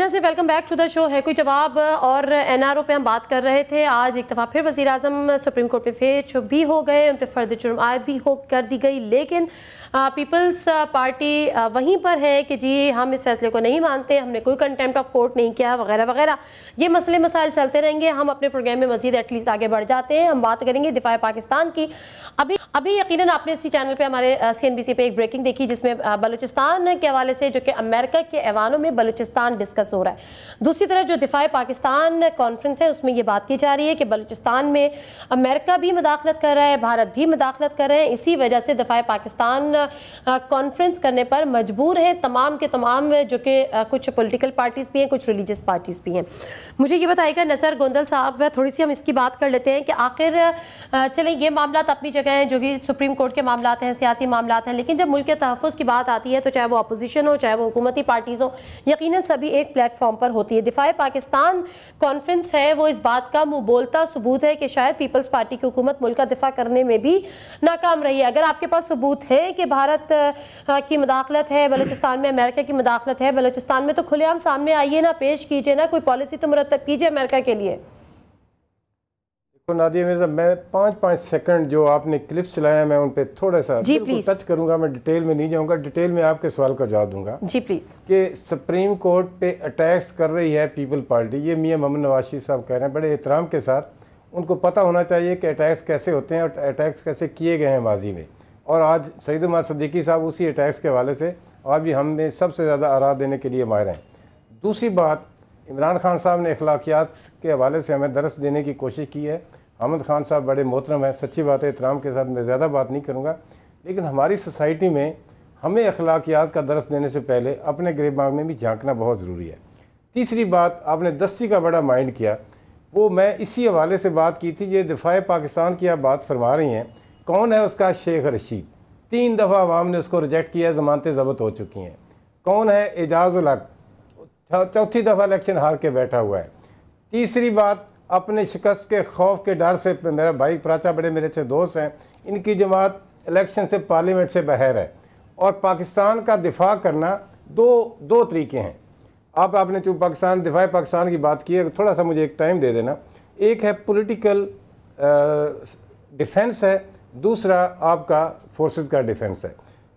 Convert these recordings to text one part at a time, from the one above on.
जी से welcome back to the show है कोई जवाब और एनआरओ पे हम बात कर रहे थे आज एक दफ़ा फिर वजी अजम सुप्रीम कोर्ट पे फेच भी हो गए उन पर फर्द जुर्म आयद भी हो कर दी गई लेकिन पीपल्स पार्टी वहीं पर है कि जी हम इस फैसले को नहीं मानते हमने कोई कंटेम्प्ट ऑफ कोर्ट नहीं किया वगैरह वगैरह ये मसले मसाइल चलते रहेंगे हम अपने प्रोग्राम में मजीद एटलीस्ट आगे बढ़ जाते हैं हम बात करेंगे दिफा पाकिस्तान की अभी अभी यकीन आपने इसी चैनल पर हमारे सी एन बी सी पे एक ब्रेकिंग देखी जिसमें बलूचिस्तान के हवाले से जो कि अमेरिका के ऐवानों में बलूचिस्तान डिस्कस डिस्कस हो रहा है दूसरी तरफ जो दिफाई पाकिस्तान कॉन्फ्रेंस है उसमें ये बात की जा रही है कि बलूचिस्तान में अमेरिका भी मुदाखलत कर रहा है भारत भी मुदाखलत कर रहे हैं इसी वजह से दिफाई पाकिस्तान कॉन्फ्रेंस करने पर मजबूर हैं तमाम के तमाम जो कि कुछ पोलिटिकल पार्टीज़ भी हैं कुछ रिलीजियस पार्टीज़ भी हैं मुझे ये बताएगा नसर गोंदल साहब थोड़ी सी हम इसकी बात कर लेते हैं कि आखिर चलें ये मामला अपनी जगह हैं जो कि सुप्रीम कोर्ट के मामला हैं सियासी मामला हैं लेकिन जब मुल्क के तहफ़ की बात आती है तो चाहे वो अपोजिशन हो चाहे वो हुकूमती पार्टीज़ हो यकीन सभी एक एक प्लेटफॉर्म पर होती है दिफाए पाकिस्तान कॉन्फ्रेंस है वो इस बात का मुबोलता सबूत है कि शायद पीपल्स पार्टी की हुकूमत मुल्क का दिफा करने में भी नाकाम रही है अगर आपके पास सबूत है कि भारत की मदाखलत है बलोचिस्तान में अमेरिका की मदाखलत है बलोचिस्तान में तो खुलेआम सामने आइए ना पेश कीजिए ना कोई पॉलिसी तो मुरतब कीजिए अमेरिका के लिए तो नादिया मिर्जा मैं पाँच पाँच सेकंड जो आपने क्लिप्स चलाया मैं उन पर थोड़ा सा जी प्लीज टच करूंगा मैं डिटेल में नहीं जाऊंगा डिटेल में आपके सवाल का जवाब दूंगा जी प्लीज कि सुप्रीम कोर्ट पे अटैक्स कर रही है पीपल पार्टी ये मियां मोहम्मद नवाज शरीफ साहब कह रहे हैं बड़े एहतराम के साथ उनको पता होना चाहिए कि अटैक्स कैसे होते हैं और अटैक्स कैसे किए गए हैं माजी में और आज सईद उमा सदीकी साहब उसी अटैक्स के हवाले से आज भी हमें सबसे ज़्यादा आरा देने के लिए माहिर हैं दूसरी बात इमरान खान साहब ने अखलाकियात के हवाले से हमें दरस देने की कोशिश की है अहमद खान साहब बड़े मोहतरम हैं सच्ची बात है इतराम के साथ मैं ज़्यादा बात नहीं करूँगा लेकिन हमारी सोसाइटी में हमें अखलाकियात का दरस देने से पहले अपने गरीबाग में भी झांकना बहुत ज़रूरी है तीसरी बात आपने दस्ती का बड़ा माइंड किया वो मैं इसी हवाले से बात की थी ये दिफाए पाकिस्तान की आप बात फरमा रही हैं कौन है उसका शेख रशीद तीन दफ़ा आवाम ने उसको रिजेक्ट किया जमानतें ज़बत हो चुकी हैं कौन है एजाज़ उलक चौथी दफ़ा इलेक्शन हार के बैठा हुआ है तीसरी बात अपने शिकस्त के खौफ के डर से मेरा भाई प्राचा बड़े मेरे अच्छे दोस्त हैं इनकी जमात इलेक्शन से पार्लियामेंट से बाहर है और पाकिस्तान का दिफा करना दो दो तरीके हैं आप आपने चूँ पाकिस्तान दिफा पाकिस्तान की बात की है थोड़ा सा मुझे एक टाइम दे देना एक है पोलिटिकल डिफेंस है दूसरा आपका फोर्सेस का डिफेंस है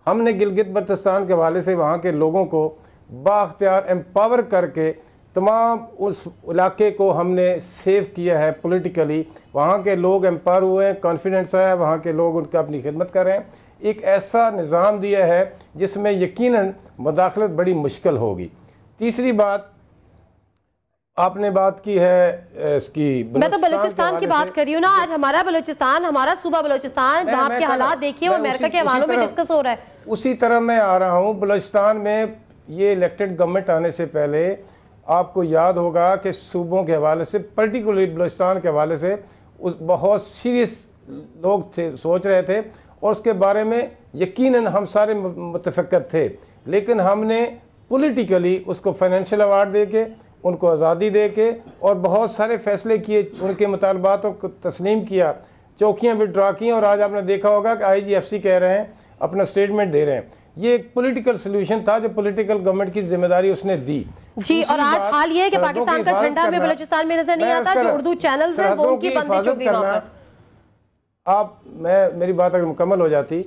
हमने गिलगित बल्तिस्तान के हवाले से वहाँ के लोगों को बाख्तियार एम्पावर करके तमाम उस इलाके को हमने सेव किया है पॉलिटिकली वहाँ के लोग एम्पावर हुए हैं कॉन्फिडेंस है वहाँ के लोग उनका अपनी खिदमत कर रहे हैं एक ऐसा निज़ाम दिया है जिसमें यकीन मुदाखलत बड़ी मुश्किल होगी तीसरी बात आपने बात की है इसकी मैं तो बलूचिस्तान की बात कर रही हूँ ना आज हमारा बलूचिस्तान हमारा सूबा बलूचिस्तान के हालात देखिए अमेरिका के हवालों में डिस्कस हो रहा है उसी तरह मैं आ रहा हूँ बलूचिस्तान में ये इलेक्टेड गवर्नमेंट आने से पहले आपको याद होगा कि सूबों के हवाले से पर्टिकुलरली बलोचिस्तान के हवाले से उस बहुत सीरियस लोग थे सोच रहे थे और उसके बारे में यकीनन हम सारे मुतफ़र थे लेकिन हमने पॉलिटिकली उसको फाइनेंशियल अवार्ड दे के उनको आज़ादी दे के और बहुत सारे फैसले किए उनके मुतालबात को तस्लीम किया चौकियाँ विड्रा की और आज आपने देखा होगा कि आई जी एफ सी कह रहे हैं अपना स्टेटमेंट दे रहे हैं ये एक पॉलिटिकल सोल्यूशन था जो पॉलिटिकल गवर्नमेंट की जिम्मेदारी उसने दी जी और आज हाल ये है कि पाकिस्तान का झंडा में बलूचिस्तान में नजर नहीं आता जो उर्दू चैनल्स हैं वो उनकी आप मैं मेरी बात अगर मुकम्मल हो जाती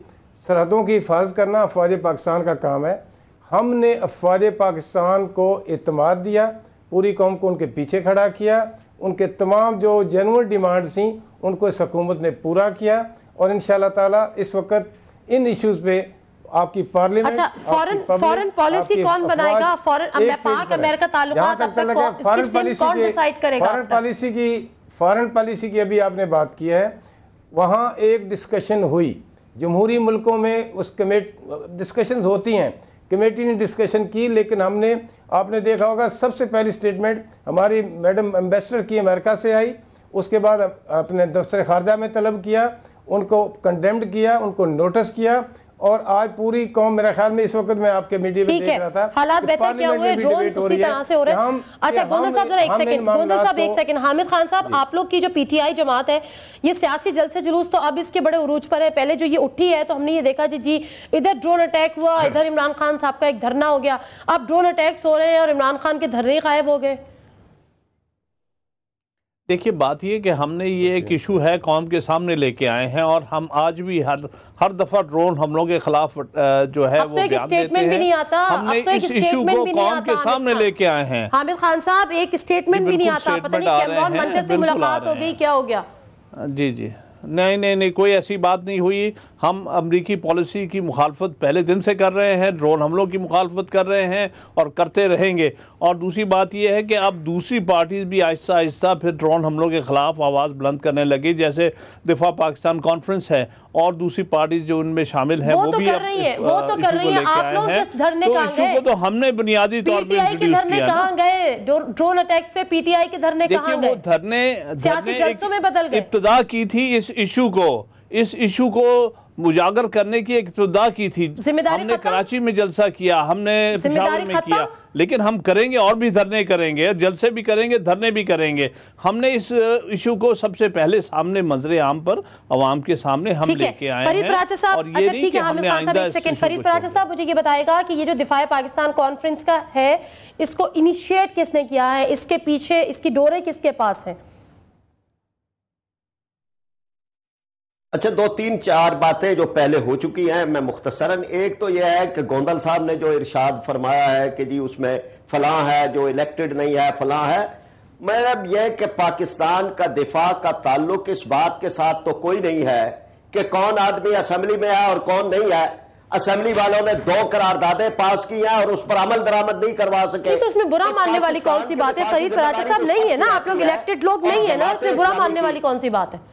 सरहदों की हिफाजत करना अफवाज पाकिस्तान का काम है हमने अफवाज पाकिस्तान को अतमाद दिया पूरी कौम को उनके पीछे खड़ा किया उनके तमाम जो जेनवन डिमांड थी उनको इस हकूमत ने पूरा किया और इन ताला इस वक्त इन इश्यूज़ पे आपकी पार्लियामेंट अच्छा फॉरेन फॉरेन पॉलिसी कौन बनाएगा पाक अमेरिका ताल्लुकात पॉलिसी पॉलिसी की फॉरेन पॉलिसी की अभी आपने बात की है वहाँ एक डिस्कशन हुई जमहूरी मुल्कों में उस कमेट डिस्कशन होती हैं कमेटी ने डिस्कशन की लेकिन हमने आपने देखा होगा सबसे पहली स्टेटमेंट हमारी मैडम एम्बेसडर की अमेरिका से आई उसके बाद अपने दफ्तर खारजा में तलब किया उनको कंडेम्ड किया उनको नोटिस किया और आज पूरी कौम मेरे ख्याल में इस वक्त में आपके मीडिया में देख रहा था हालात बेहतर क्या हुए ड्रोन उसी तरह से हो रहे हैं अच्छा गोंदल साहब जरा एक सेकंड गोंदल साहब एक सेकंड हामिद खान साहब आप लोग की जो पीटीआई जमात है ये सियासी जलसे जुलूस तो अब इसके बड़े उरूज पर है पहले जो ये उठी है तो हमने ये देखा जी जी इधर ड्रोन अटैक हुआ इधर इमरान खान साहब का एक धरना हो गया अब ड्रोन अटैक्स हो रहे हैं और इमरान खान के धरने गायब हो गए देखिए बात यह कि हमने ये एक इशू है कौम के सामने लेके आए हैं और हम आज भी हर हर दफा ड्रोन हमलों के खिलाफ जो है वो बयान देते हैं भी नहीं आता हमने तो इस इशू को कौम के सामने लेके आए हैं हामिद खान साहब एक स्टेटमेंट भी नहीं आता पता नहीं मुलाकात हो गई क्या हो गया जी जी नहीं नहीं नहीं कोई ऐसी बात नहीं हुई हम अमरीकी पॉलिसी की मुखालफत पहले दिन से कर रहे हैं ड्रोन हमलों की मुखालफत कर रहे हैं और करते रहेंगे और दूसरी बात यह है कि अब दूसरी पार्टीज़ भी आहिस्ता आहिस्ता फिर ड्रोन हमलों के ख़िलाफ़ आवाज़ बुलंद करने लगी जैसे दिफा पाकिस्तान कॉन्फ्रेंस है और दूसरी पार्टी जो उनमें शामिल है वो, तो भी कर रही है वो तो कर रही है आप लोग किस धरने तो गए तो हमने बुनियादी तौर पे के धरने कहाँ गए ड्रोन अटैक्स पे पीटीआई के धरने कहा गए धरने सियासी में बदल गए इब्तदा की थी इस इशू को इस इशू को उजागर करने की एक इब्तदा की थी हमने कराची में जलसा किया हमने पेशावर में किया लेकिन हम करेंगे और भी धरने करेंगे जलसे भी करेंगे धरने भी करेंगे हमने इस इशू को सबसे पहले सामने मंजरे आम पर आवाम के सामने हम लेके आए हैं और ये अच्छा, ठीक हमने आइंदा फरीद प्राचा साहब मुझे ये बताएगा कि ये जो दिफाए पाकिस्तान कॉन्फ्रेंस का है इसको इनिशिएट किसने किया है इसके पीछे इसकी डोरे किसके पास है अच्छा दो तीन चार बातें जो पहले हो चुकी हैं मैं मुख्तसरन एक तो यह है कि गोंदल साहब ने जो इरशाद फरमाया है कि जी उसमें फलां है जो इलेक्टेड नहीं है फलां है मतलब यह कि पाकिस्तान का दिफा का ताल्लुक इस बात के साथ तो कोई नहीं है कि कौन आदमी असम्बली में है और कौन नहीं है असम्बली वालों ने दो करारदादे पास की हैं और उस पर अमल दरामद नहीं करवा सके तो उसमें बुरा तो मानने वाली कौन सी बात है फरीद फराजा साहब नहीं है ना तो आप लोग इलेक्टेड लोग नहीं है ना उसमें बुरा मानने वाली कौन सी बात है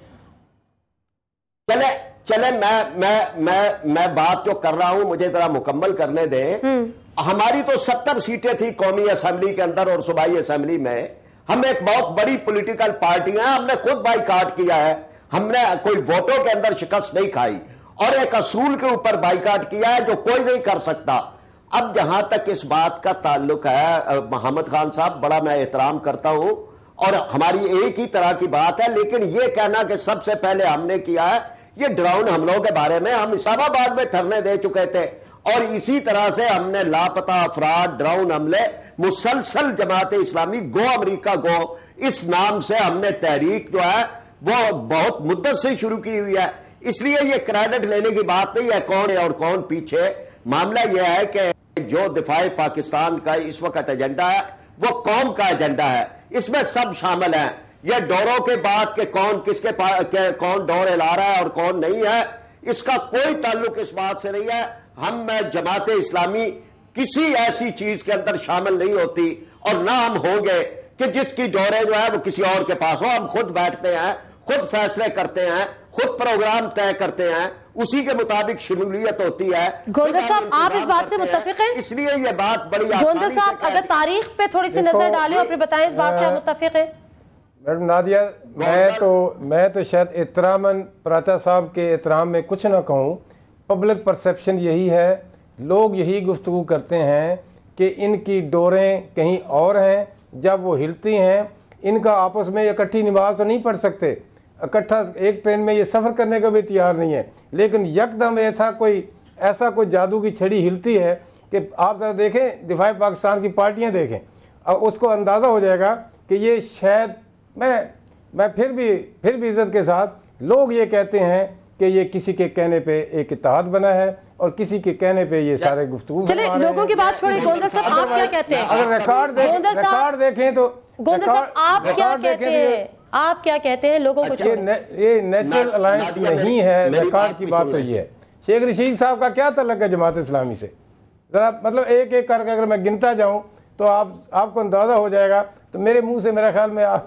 चले चले मैं मैं मैं मैं बात जो कर रहा हूं मुझे जरा मुकम्मल करने दें हम्म। हमारी तो सत्तर सीटें थी कौमी असम्बली के अंदर और सुबाई असम्बली में हम एक बहुत बड़ी पॉलिटिकल पार्टी है हमने खुद बाइकाट किया है हमने कोई वोटों के अंदर शिकस्त नहीं खाई और एक असूल के ऊपर बाइकाट किया है जो कोई नहीं कर सकता अब जहां तक इस बात का ताल्लुक है मोहम्मद खान साहब बड़ा मैं एहतराम करता हूं और हमारी एक ही तरह की बात है लेकिन यह कहना कि सबसे पहले हमने किया है ये ड्राउन हमलों के बारे में हम इस्लामाबाद में धरने दे चुके थे और इसी तरह से हमने लापता अफराद ड्राउन हमले मुसलसल जमात इस्लामी गो अमरीका गो इस नाम से हमने तहरीक जो है वो बहुत मुद्दत से शुरू की हुई है इसलिए ये क्रेडिट लेने की बात नहीं है कौन है और कौन पीछे मामला यह है कि जो दिफाए पाकिस्तान का इस वक्त एजेंडा है वो कौम का एजेंडा है इसमें सब शामिल हैं ये दौरों के बाद के कौन किसके के, कौन दौर हिला रहा है और कौन नहीं है इसका कोई ताल्लुक इस बात से नहीं है हम मैं जमात इस्लामी किसी ऐसी चीज के अंदर शामिल नहीं होती और ना हम होंगे कि जिसकी दौरे जो है वो किसी और के पास हो हम खुद बैठते हैं खुद फैसले करते हैं खुद प्रोग्राम तय करते हैं उसी के मुताबिक शमूलियत होती है साहब आप इस बात से मुतफिक हैं इसलिए ये बात बड़ी साहब अगर तारीख पे थोड़ी सी नजर डालें और फिर बताएं इस बात से आप मुतफिक हैं मैडम नादिया मैं तो मैं तो शायद एहतरामन प्राचा साहब के एहतराम में कुछ ना कहूँ पब्लिक परसेप्शन यही है लोग यही गुफ्तु करते हैं कि इनकी डोरें कहीं और हैं जब वो हिलती हैं इनका आपस में इकट्ठी नमाज तो नहीं पढ़ सकते इकट्ठा एक ट्रेन में ये सफ़र करने का भी तैयार नहीं है लेकिन यकदम ऐसा कोई ऐसा कोई जादू की छड़ी हिलती है कि आप ज़रा देखें दिफाई पाकिस्तान की पार्टियाँ देखें और उसको अंदाज़ा हो जाएगा कि ये शायद मैं मैं फिर भी फिर भी इज़्ज़त के साथ लोग ये कहते हैं कि ये किसी के कहने पे एक इतिहाद बना है और किसी के कहने पे ये सारे गुफ्तगू चले लोगों की बात छोड़िए गोंदल साहब आप क्या कहते हैं अगर रिकॉर्ड देख रिकॉर्ड देखें तो गोंदल साहब आप क्या कहते तो हैं आप क्या कहते हैं लोगों को अच्छा, ये ये नेचुरल अलायंस नहीं है रिकॉर्ड की बात तो ये है शेख रशीद साहब का क्या तलक है जमात इस्लामी से ज़रा मतलब एक एक करके अगर मैं गिनता जाऊँ तो आप आपको अंदाज़ा हो जाएगा तो मेरे मुंह से मेरा ख्याल में आप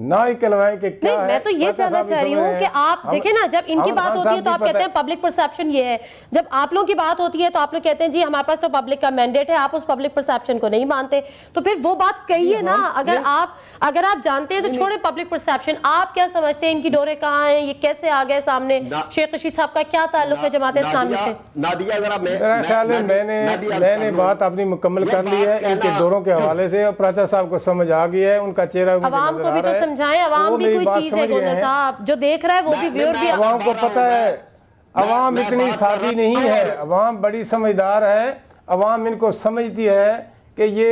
ना ही कलवाएं कि क्या नहीं, मैं तो ये जानना चाह रही हूँ कि आप देखे ना जब इनकी बात होती है तो आप कहते हैं पब्लिक परसेप्शन ये है जब आप लोगों की बात होती है तो आप लोग कहते हैं जी हमारे पास तो पब्लिक का मैंडेट है आप उस पब्लिक परसेप्शन को नहीं मानते तो फिर वो बात कहिए ना अगर आप अगर आप जानते हैं तो छोड़े पब्लिक परसेप्शन आप क्या समझते हैं इनकी डोरे कहाँ है ये कैसे आ गए सामने शेख रशीद साहब का क्या ताल्लुक है जमात इस्लामी से मेरा ख्याल है मैंने मैंने बात अपनी मुकम्मल कर ली है इनके डोरों के हवाले से और प्राचा साहब को समझ आ आ गई है उनका चेहरा आवाम को भी तो समझाएं आवाम भी कोई चीज है गोना साहब जो देख रहा है वो भी व्यूअर भी आवाम को पता है आवाम इतनी सादी नहीं है आवाम बड़ी समझदार है आवाम इनको समझती है कि ये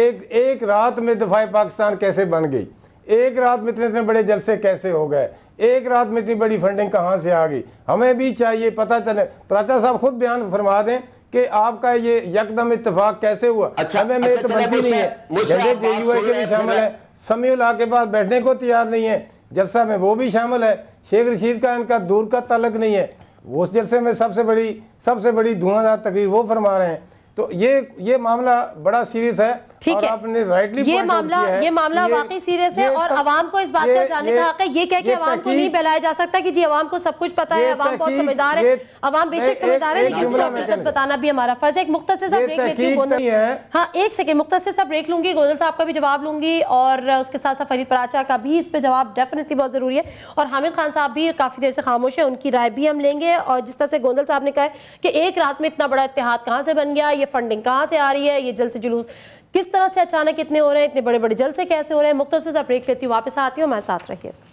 एक एक रात में दफाए पाकिस्तान कैसे बन गई एक रात में इतने इतने बड़े जलसे कैसे हो गए एक रात में इतनी बड़ी फंडिंग कहाँ से आ गई हमें भी चाहिए पता चले प्राचा साहब खुद बयान फरमा दें कि आपका ये यकदम इतफाक कैसे हुआ अच्छा, हमें अच्छा, तो नहीं है के भी शामिल है समीउल्ला के पास बैठने को तैयार नहीं है जलसा में वो भी शामिल है शेख रशीद का इनका दूर का तलक नहीं है उस जलसे में सबसे बड़ी सबसे बड़ी धुआंधार तकरीर वो फरमा रहे हैं तो ये ये मामला बड़ा सीरियस है ठीक है आपने राइटली ये मामला ये मामला वाकई सीरियस है और आवाम को इस बात का जानने का हक है ये कह के आवाम को नहीं बहलाया जा सकता कि जी आवाम को सब कुछ पता है आवाम बहुत समझदार है आवाम बेशक समझदार है लेकिन हकीकत बताना भी हमारा फर्ज है एक मुख्तर सा ब्रेक लेती हूँ हाँ एक सेकेंड मुख्तर सा ब्रेक लूंगी गोदल साहब का भी जवाब लूंगी और उसके साथ साथ फरीद पराचा का भी इस पर जवाब डेफिनेटली बहुत ज़रूरी है और हामिद खान साहब भी काफ़ी देर से खामोश है उनकी राय भी हम लेंगे और जिस तरह से गोंदल साहब ने कहा कि एक रात में इतना बड़ा इतिहाद कहाँ से बन गया ये फंडिंग कहाँ से आ रही है ये जल्द से जुलूस किस तरह से अचानक इतने हो रहे हैं इतने बड़े बड़े जल से कैसे हो रहे हैं मुख्तर से ब्रेक लेती हूँ वापस आती हूँ हमारे साथ रहिए